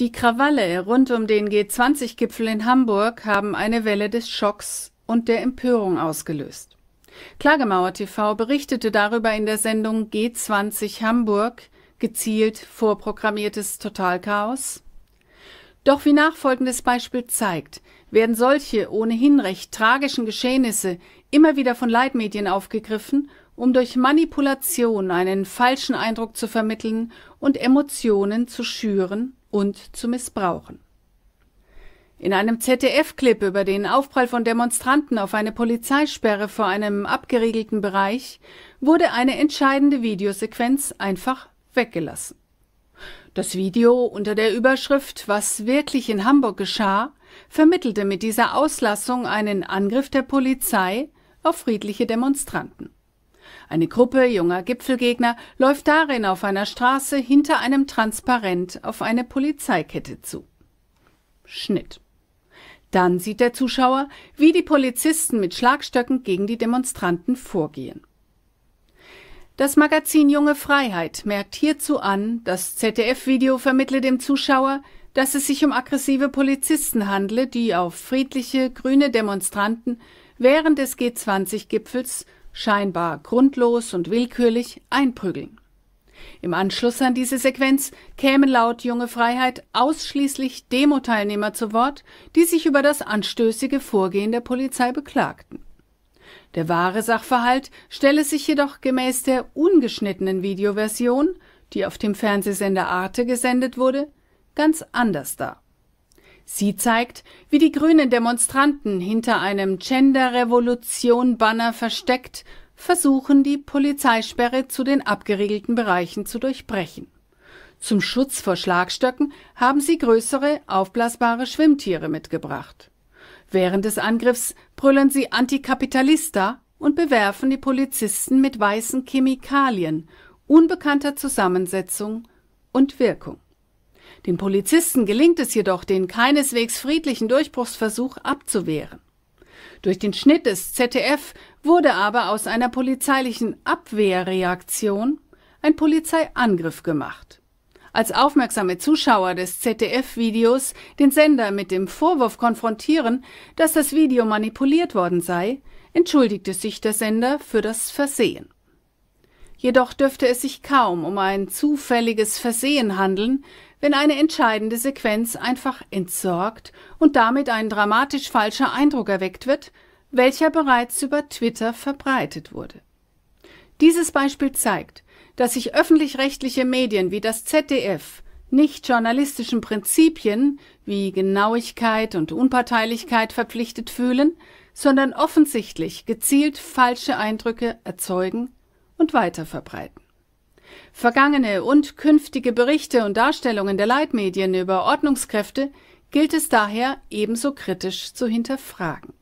Die Krawalle rund um den G20-Gipfel in Hamburg haben eine Welle des Schocks und der Empörung ausgelöst. Klagemauer TV berichtete darüber in der Sendung G20 Hamburg, gezielt vorprogrammiertes Totalchaos. Doch wie nachfolgendes Beispiel zeigt, werden solche ohnehin recht tragischen Geschehnisse immer wieder von Leitmedien aufgegriffen, um durch Manipulation einen falschen Eindruck zu vermitteln und Emotionen zu schüren und zu missbrauchen. In einem ZDF-Clip über den Aufprall von Demonstranten auf eine Polizeisperre vor einem abgeriegelten Bereich wurde eine entscheidende Videosequenz einfach weggelassen. Das Video unter der Überschrift Was wirklich in Hamburg geschah vermittelte mit dieser Auslassung einen Angriff der Polizei auf friedliche Demonstranten. Eine Gruppe junger Gipfelgegner läuft darin auf einer Straße hinter einem Transparent auf eine Polizeikette zu. Schnitt. Dann sieht der Zuschauer, wie die Polizisten mit Schlagstöcken gegen die Demonstranten vorgehen. Das Magazin Junge Freiheit merkt hierzu an, das ZDF-Video vermittle dem Zuschauer, dass es sich um aggressive Polizisten handle, die auf friedliche grüne Demonstranten während des G20-Gipfels scheinbar grundlos und willkürlich einprügeln. Im Anschluss an diese Sequenz kämen laut Junge Freiheit ausschließlich Demo-Teilnehmer zu Wort, die sich über das anstößige Vorgehen der Polizei beklagten. Der wahre Sachverhalt stelle sich jedoch gemäß der ungeschnittenen Videoversion, die auf dem Fernsehsender Arte gesendet wurde, ganz anders dar. Sie zeigt, wie die grünen Demonstranten hinter einem Gender-Revolution-Banner versteckt versuchen, die Polizeisperre zu den abgeriegelten Bereichen zu durchbrechen. Zum Schutz vor Schlagstöcken haben sie größere, aufblasbare Schwimmtiere mitgebracht. Während des Angriffs brüllen sie Antikapitalista und bewerfen die Polizisten mit weißen Chemikalien unbekannter Zusammensetzung und Wirkung. Den Polizisten gelingt es jedoch, den keineswegs friedlichen Durchbruchsversuch abzuwehren. Durch den Schnitt des ZDF wurde aber aus einer polizeilichen Abwehrreaktion ein Polizeiangriff gemacht. Als aufmerksame Zuschauer des ZDF-Videos den Sender mit dem Vorwurf konfrontieren, dass das Video manipuliert worden sei, entschuldigte sich der Sender für das Versehen. Jedoch dürfte es sich kaum um ein zufälliges Versehen handeln, wenn eine entscheidende Sequenz einfach entsorgt und damit ein dramatisch falscher Eindruck erweckt wird, welcher bereits über Twitter verbreitet wurde. Dieses Beispiel zeigt, dass sich öffentlich-rechtliche Medien wie das ZDF nicht journalistischen Prinzipien wie Genauigkeit und Unparteilichkeit verpflichtet fühlen, sondern offensichtlich gezielt falsche Eindrücke erzeugen und weiterverbreiten. Vergangene und künftige Berichte und Darstellungen der Leitmedien über Ordnungskräfte gilt es daher ebenso kritisch zu hinterfragen